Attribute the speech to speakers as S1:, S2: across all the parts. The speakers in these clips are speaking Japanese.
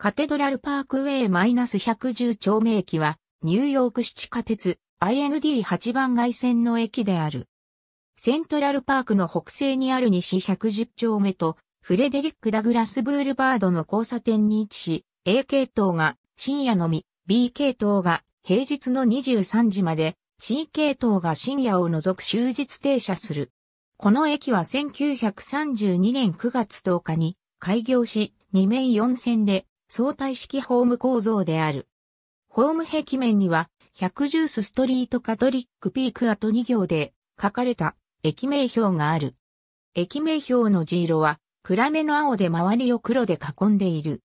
S1: カテドラルパークウェイ -110 丁目駅は、ニューヨーク市地下鉄 IND8 番街線の駅である。セントラルパークの北西にある西110丁目と、フレデリック・ダグラス・ブールバードの交差点に位置し、A 系統が深夜のみ、B 系統が平日の23時まで、C 系統が深夜を除く終日停車する。この駅は1932年9月10日に開業し、2面4線で相対式ホーム構造である。ホーム壁面には、百ジュースストリートカトリックピークあと2行で書かれた駅名表がある。駅名表の地色は暗めの青で周りを黒で囲んでいる。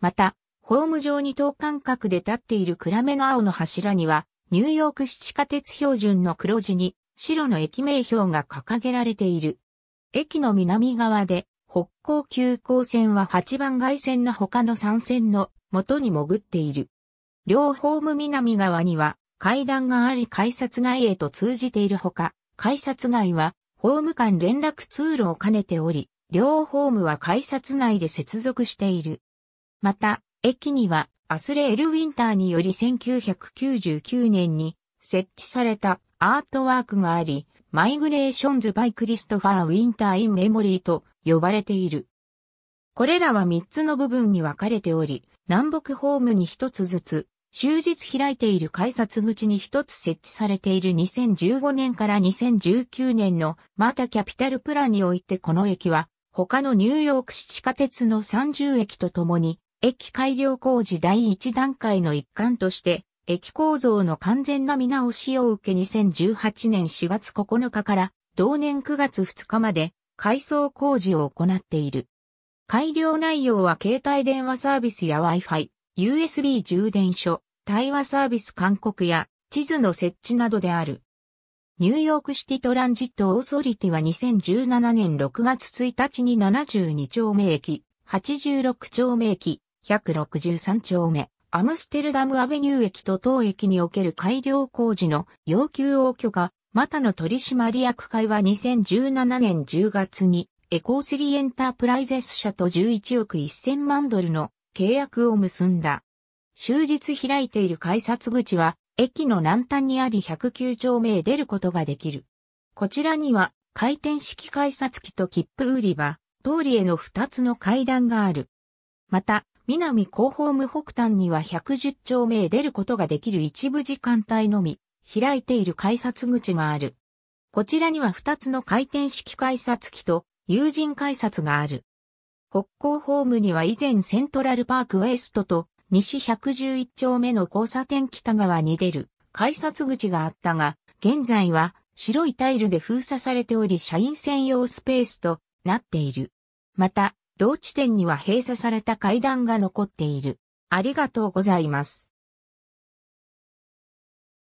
S1: また、ホーム上に等間隔で立っている暗めの青の柱には、ニューヨーク市地下鉄標準の黒字に白の駅名表が掲げられている。駅の南側で北高急行線は8番外線の他の3線の元に潜っている。両ホーム南側には階段があり改札外へと通じているほか、改札外はホーム間連絡通路を兼ねており、両ホームは改札内で接続している。また、駅にはアスレエル・ウィンターにより1999年に設置されたアートワークがあり、マイグレーションズ・バイ・クリストファー・ウィンター・イン・メモリーと呼ばれている。これらは3つの部分に分かれており、南北ホームに1つずつ、終日開いている改札口に1つ設置されている2015年から2019年のマタキャピタルプランにおいてこの駅は、他のニューヨーク市地下鉄の30駅とともに、駅改良工事第1段階の一環として、駅構造の完全な見直しを受け2018年4月9日から同年9月2日まで改装工事を行っている。改良内容は携帯電話サービスや Wi-Fi、USB 充電所、対話サービス勧告や地図の設置などである。ニューヨークシティトランジットオーソリティは2017年6月1日に72丁目駅、86丁目駅、163丁目、アムステルダムアベニュー駅と当駅における改良工事の要求を許可、またの取締役会は2017年10月にエコースリーエンタープライゼス社と11億1000万ドルの契約を結んだ。終日開いている改札口は駅の南端にあり109丁目へ出ることができる。こちらには回転式改札機と切符売り場、通りへの2つの階段がある。また、南広報無北端には110丁目へ出ることができる一部時間帯のみ、開いている改札口がある。こちらには2つの回転式改札機と友人改札がある。北港ホームには以前セントラルパークウエストと西111丁目の交差点北側に出る改札口があったが、現在は白いタイルで封鎖されており社員専用スペースとなっている。また、同地点には閉鎖された階段が残っている。ありがとうございます。